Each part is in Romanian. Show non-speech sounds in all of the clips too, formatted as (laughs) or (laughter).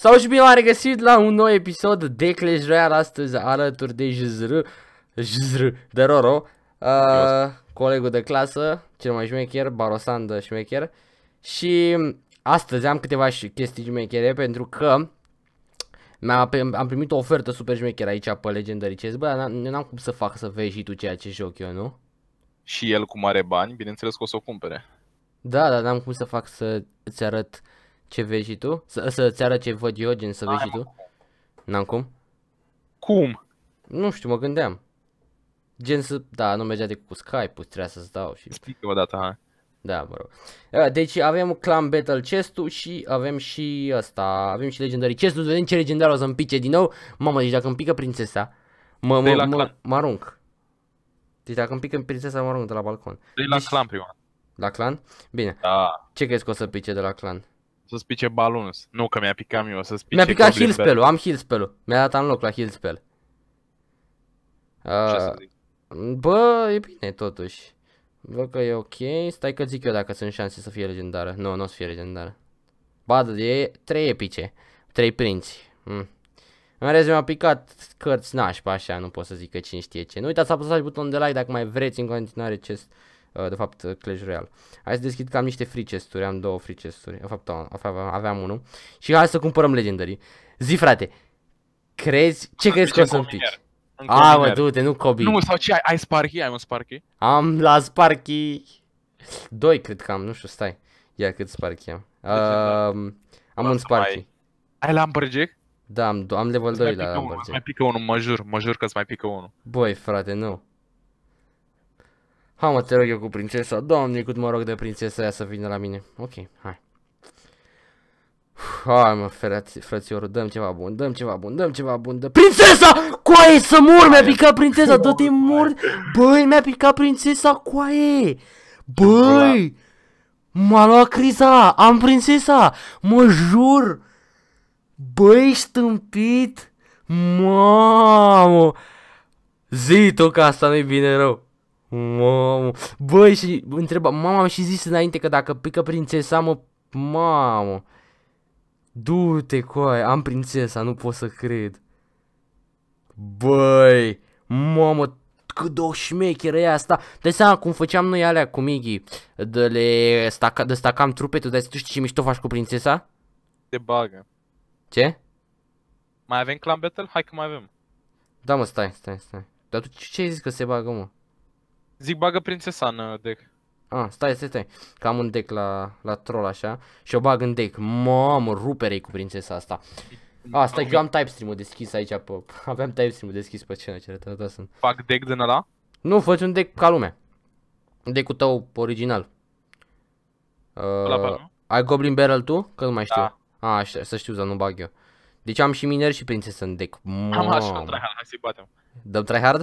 Sau și bine l-am regăsit la un nou episod de Clash Royale astăzi alături de JZR, JZR de Roro, uh, colegul de clasă, cel mai șmecher, Barosan de șmecher. Și astăzi am câteva chestii șmechere pentru că am am primit o ofertă super șmecher aici pe Legendary Chess, bă, nu am cum să fac să vezi și tu ceea ce joc eu, nu? Și el cum are bani, bineînțeles că o să o cumpere. Da, dar n-am cum să fac să ți arăt ce vezi și tu? Să, să-ți arăt ce văd eu, gen să vezi și tu? N-am cum? Cum? Nu știu, mă gândeam. Gen să, da, nu mergea de cu Skype, trebuia să stau și... Explică o dată, hai. Da, mă rog. Ă, deci avem Clan Battle chest și avem și asta, avem și legendary chest vedem ce legendar o să-mi pice din nou. Mamă, deci dacă îmi pică prințesa, mă, mă, mă, mă arunc. Deci dacă îmi pică prințesa, mă arunc de la balcon. De deci, la clan prima. La clan? Bine. Da. Ce crezi că o să pice de la clan? Să spice balunus. Nu, că mi-a picat mie, o să spice Mi-a picat heal spell am heal spell Mi-a dat în loc la heal spell. Uh, să ah, zic? Bă, e bine totuși. Văd că e ok. Stai că zic eu dacă sunt șanse să fie legendară. Nu, nu o să fie legendară. Ba, e trei epice. trei prinți. Mm. În rest mi-a picat cărți nașpa așa, nu pot să zic că cine știe ce. Nu uitați să apăsați butonul de like dacă mai vreți în continuare acest Uh, de fapt uh, Clash Royale. Hai să deschid că am niște free chesturi, am două free chesturi. de fapt aveam unul. Și hai să cumpărăm legendary. Zi frate, crezi, ce crezi că o să obții? A, mă, du-te, nu Kobe. Nu, sau ce, ai, ai Sparky, ai un Sparky? Am la Sparky. Doi cred că am, nu știu, stai. Ia cât Sparky am. Deci, da. am un Sparky. Ai Lumberjack? Da, am, am level 2 la Lumberjack. mai pică unul, mă jur, mă jur că ți mai pică unul. Băi, frate, nu. Hai mă, te rog eu cu prințesa. Doamne, cât mă rog de prințesa aia să vină la mine. Ok, hai. Hai mă, frați, frățiorul, dăm ceva bun, dăm ceva bun, dăm ceva bun, dă... Prințesa! Coaie, să mur, mi-a picat prințesa, dă-te mur... Băi, mi-a picat prințesa, coaie! Băi! M-a luat criza, am prințesa, mă jur! Băi, stâmpit! Mamă! Zi tu că asta nu-i bine rău! Mamă. Băi, și întreba, mama și zis înainte că dacă pică prințesa, mă, mamă. Du-te, coai, am prințesa, nu pot să cred. Băi, mamă, cât de o șmecheră e asta. Dai seama cum făceam noi alea cu Miggy. De le staca, de stacam trupe, tu, dar tu știi ce mișto faci cu prințesa? Te bagă. Ce? Mai avem clan battle? Hai că mai avem. Da mă, stai, stai, stai. Dar tu ce ai zis că se bagă, mă? Zic, bagă prințesa în deck. Ah, stai, stai, stai. Că am un deck la, la troll așa și o bag în deck. Mamă, ruperei cu prințesa asta. A, ah, stai, că eu am type stream-ul deschis aici pe... (laughs) Aveam type stream-ul deschis pe cena ce retardat sunt. Fac deck din ăla? Nu, faci un deck ca lumea. Deck-ul tău original. Uh, ai Goblin Barrel tu? Că nu mai știu. Da. A, ah, să știu, să nu bag eu. Deci am și miner și prințesă în deck. Am așa, hai să-i batem. Dăm Da.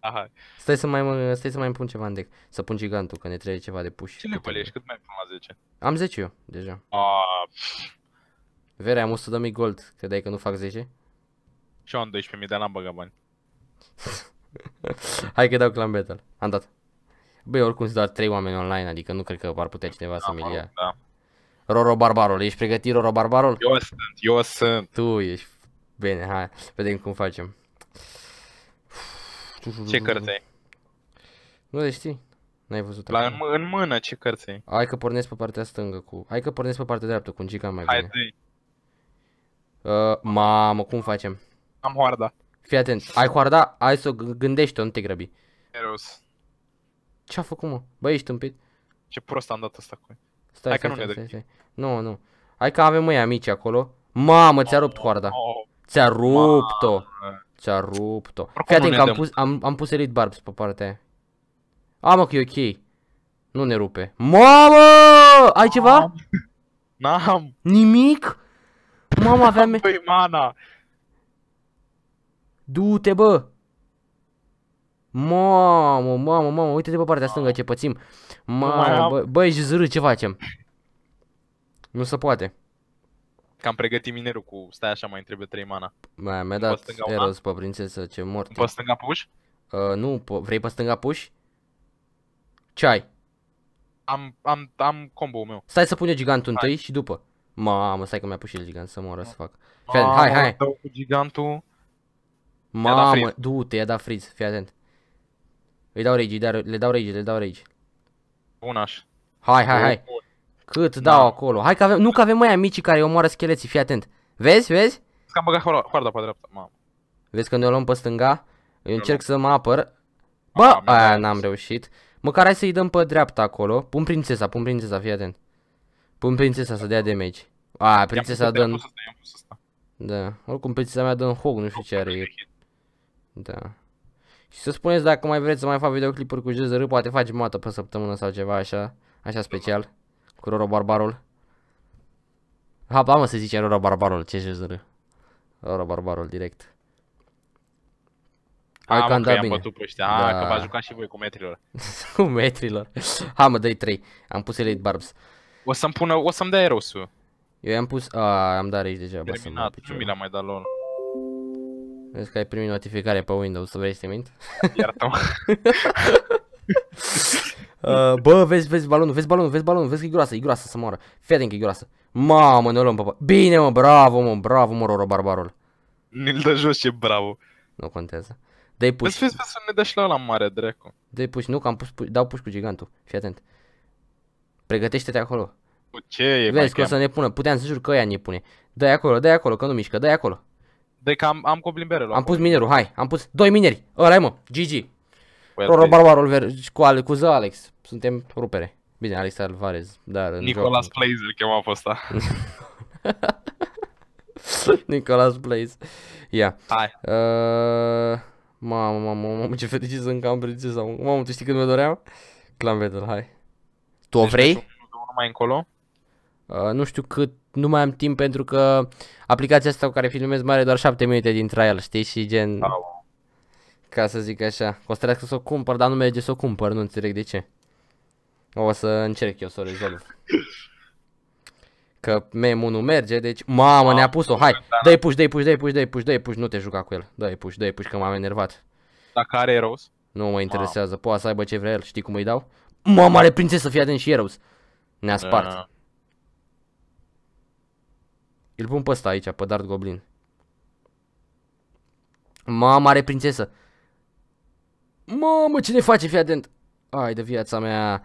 Aha. Stai să mai, stai să mai pun ceva în deck. Să pun gigantul, că ne trebuie ceva de puși. Ce level ești? Cât mai pun la 10? Am 10 eu, deja. A... Vere, am 100.000 gold. Credeai că nu fac 10? Și eu am 12.000, dar n-am băgat bani. (laughs) Hai că dau clan battle. Am dat. Băi, oricum sunt doar 3 oameni online, adică nu cred că ar putea cineva da, să mi ia. Da. Roro Barbarul, ești pregătit Roro Barbarul? Eu sunt, eu sunt. Tu ești. Bine, hai, vedem cum facem. Ce cărți ai? Nu le știi? N-ai văzut La, în, în mână ce cărți ai? Hai că pornesc pe partea stângă cu... Hai că pornesc pe partea dreaptă cu un giga mai bine. Hai, uh, Mamă, cum facem? Am hoarda. Fii atent, ai hoarda? Hai să gândești-o, nu te grăbi. Eros. Ce-a făcut, mă? Băi, ești tâmpit? Ce prost am dat asta cu Stai, Hai stai, că stai, nu stai, stai, Nu, nu. Hai că avem măi amici acolo. Mamă, ți-a rupt hoarda. Oh, ți-a rupt-o. Ți-a rupt-o. Fii atent că am pus, am, am pus Elite Barbs pe partea aia. A, mă, că e ok. Nu ne rupe. Mama. Ai ceva? N-am. Nimic? Mamă, aveam... Păi mana. Du-te, bă! Mamă, mamă, mamă, uite-te pe partea ah. stângă ce pățim. Mamă, băi, bă, ești ce facem? Nu se poate. Cam pregătit minerul cu stai așa mai trebuie 3 mana. Mai mi-a dat Eros pe prințesă, ce mort. Pe stânga puși? Uh, nu, pe, vrei pe stânga puși? Ce ai? Am, am, am combo meu. Stai să pun eu gigantul hai. întâi și după. Mamă, stai că mi-a pus și el gigant, să moră să fac. Fii atent, hai, hai. Dau cu gigantul. Da Mamă, du-te, i-a dat freeze, fii atent. Îi dau rage, le dau rage, le dau rage. aș. Hai, hai, hai. Cât da. dau acolo? Hai că avem, nu că avem mai amici care omoară scheleții, fii atent. Vezi, vezi? Că am băgat hoarda pe dreapta, mamă. Vezi că ne luăm pe stânga? Eu încerc să mă apăr. Bă, A, aia n-am reușit. Măcar hai să-i dăm pe dreapta acolo. Pun prințesa, pun prințesa, fii atent. Pun prințesa să dea damage. A, prințesa dă în... Da, oricum prințesa mea dă în hog, nu știu ce are Da. Și să spuneți dacă mai vreți să mai fac videoclipuri cu JZR, poate facem o dată pe săptămână sau ceva așa, așa special. Cu Roro Barbarul. Haba, mă, se zice Roro Barbarul, ce ce zără. Roro Barbarul, direct. Ai că dat bine. Bătut pe ăștia. Da. A, că v-ați jucat și voi cu metrilor. (laughs) cu metrilor. Ha, mă, dai 3. Am pus Elite Barbs. O să-mi pună, o să-mi dea Erosul. Eu i-am pus, a, am dat aici degeaba. Terminat, nu mi l-am mai dat lor. Vezi că ai primit notificare pe Windows, să vrei să te mint? Iartă-mă. (laughs) Uh, bă, vezi, vezi balonul, vezi balonul, vezi balonul, vezi că e groasă, e groasă să moară. Fii că e groasă. Mamă, ne luăm pe Bine, mă, bravo, mă, bravo, mă, Roro Barbarul. Ne-l dă jos ce bravo. Nu contează. Dai puși. Vezi, vezi, vezi să ne dă și la ăla mare, dracu. Dă-i puși, nu, că am pus, pu dau puși cu gigantul. Fii atent. Pregătește-te acolo. Cu ce e Vezi că o să ne pună, puteam să jur că ăia ne pune. Dai acolo, dă acolo, că nu mișcă, dai acolo. De deci că am, am coblimbere Am pus minerul, hai, am pus doi mineri. Ăla mă, GG cu el. Roro Barbarul cu, Alex, cu Ză Alex. Suntem rupere. Bine, Alex Alvarez, dar în Nicolas joc... Blaze îl chema pe ăsta. (laughs) Nicolas Blaze. Ia. Hai. Uh, mamă, mamă, mamă, ce fetici sunt că am sau... Mamă, tu știi când mă doream? Clan Vettel, hai. Tu o deci vrei? Deci nu mai încolo? Uh, nu știu cât, nu mai am timp pentru că aplicația asta cu care filmez mai are doar 7 minute din trial, știi? Și gen... Oh. Ca să zic așa. O să trească să o cumpăr, dar nu merge să o cumpăr, nu înțeleg de ce. O să încerc eu să o rezolv. Că mem nu merge, deci mamă, ne-a da, pus-o, da, hai, da. dă-i puș, dă-i puș, dă-i puș, dă-i puș, dă-i puș, nu te juca cu el, dă-i puș, dă-i puș, că m-am enervat. Dacă are Eros? Nu mă interesează, poate să aibă ce vrea el, știi cum îi dau? Mamă, are prințesă, fii atent și Eros. Ne-a spart. Îl pun pe ăsta aici, pe Dart Goblin. Mamă, are prințesă. Mamă, ce ne face, fii atent. Ai de viața mea.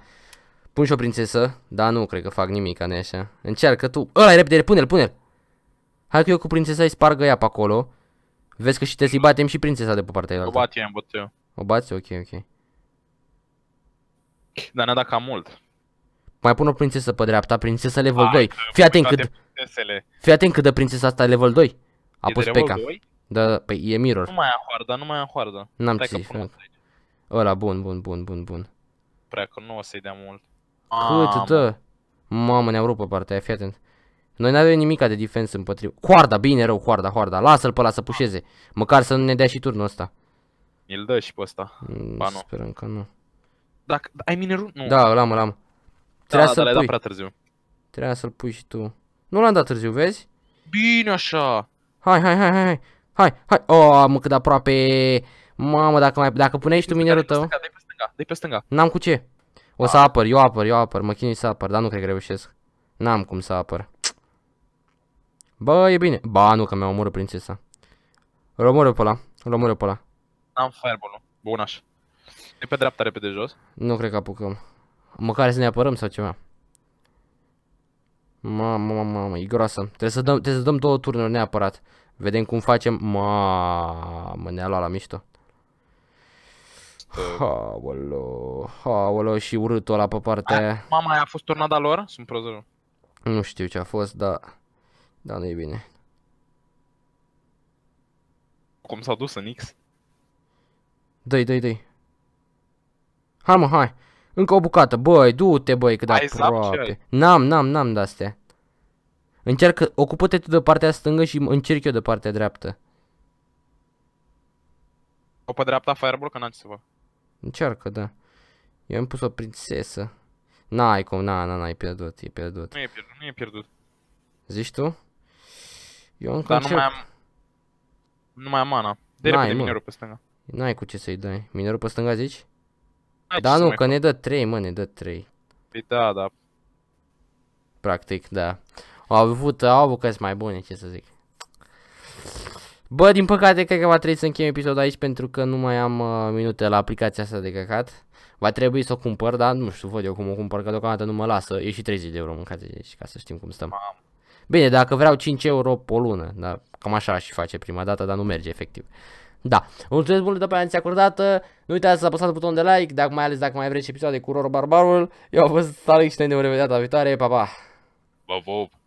Pun și o prințesă, dar nu cred că fac nimic, ca așa. Încearcă tu. Ăla e repede, pune-l, pune-l. Hai că eu cu prințesa îi spargă ea pe acolo. Vezi că și te batem și prințesa de pe partea aia. O bat eu, bat eu. O bați? Ok, ok. Dar ne-a dat cam mult. Mai pun o prințesă pe dreapta, prințesa level A, 2. Fii atent cât... Fii atent cât de prințesa asta level 2. A e pus pe Da, păi e mirror. Nu mai am hoarda, nu mai am hoarda. N-am ce Ăla, bun, bun, bun, bun, bun. Prea că nu o să-i dea mult. Cât dă? Mamă, ne am rupt pe partea aia, fii atent. Noi n-avem nimica de defense împotriva. Coarda, bine rău, coarda, coarda. Lasă-l pe ăla să pușeze. Măcar să nu ne dea și turnul ăsta. Îl dă și pe ăsta. Mm, ba nu. Sperăm că nu. Dacă ai minerul? Nu. Da, l-am, l-am. Trebuia da, să-l pui. Da, prea târziu. Trebuia să-l pui și tu. Nu l-am dat târziu, vezi? Bine așa. Hai, hai, hai, hai. Hai, hai. Oh, mă, cât aproape. Mamă, dacă, mai, dacă puneai și tu minerul tău... De pe stânga, de pe stânga. N-am cu ce. O să da. apăr, eu apăr, eu apăr, mă chinui să apăr, dar nu cred că reușesc. N-am cum să apăr. Bă, e bine. Ba, nu, că mi-a omorât prințesa. Îl pe ăla, îl pe ăla. Am fireball-ul, bun așa. E pe dreapta repede jos. Nu cred că apucăm. Măcar să ne apărăm sau ceva. Mamă, mamă, mamă, e groasă. Trebuie să dăm, trebuie să dăm două turnuri neapărat. Vedem cum facem. Mamă, ne-a luat la mișto. Haolo, haolo și urâtul ăla pe partea aia. Mama aia a fost tornada lor? Sunt prozorul. Nu știu ce a fost, dar... Da, nu e bine. Cum s-a dus în X? Dă-i, dă-i, dă-i. Hai mă, hai. Încă o bucată. Băi, du-te, băi, cât ai aproape. N-am, n-am, n-am de-astea. Încearcă, ocupă-te tu de partea stângă și încerc eu de partea dreaptă. O pe dreapta fireball, că n-am ce să fac. Încearcă, da. Eu am pus o prințesă. N-ai cum, na, na, n-ai pierdut, e pierdut. Nu e pierdut, nu e pierdut. Zici tu? Eu încă Dar nu mai am... Nu mai am mana. De repede minerul pe stânga. N-ai cu ce să-i dai. Minerul pe stânga zici? Da, nu, că ne dă 3, mă, ne dă 3. Păi da, da. Practic, da. Au avut, au avut mai bune, ce să zic. Bă, din păcate, cred că va trebui să încheiem episodul aici pentru că nu mai am uh, minute la aplicația asta de căcat. Va trebui să o cumpăr, dar nu știu, văd eu cum o cumpăr, că deocamdată nu mă lasă. E și 30 de euro mâncate, deci, ca să știm cum stăm. Bine, dacă vreau 5 euro pe lună, dar cam așa și face prima dată, dar nu merge efectiv. Da, mulțumesc mult de atenția acordată, nu uitați să apăsați butonul de like, dacă mai ales dacă mai vreți episoade cu Roro Barbarul. Eu am fost Alex și ne vedem data viitoare, pa, pa! Bă, bă.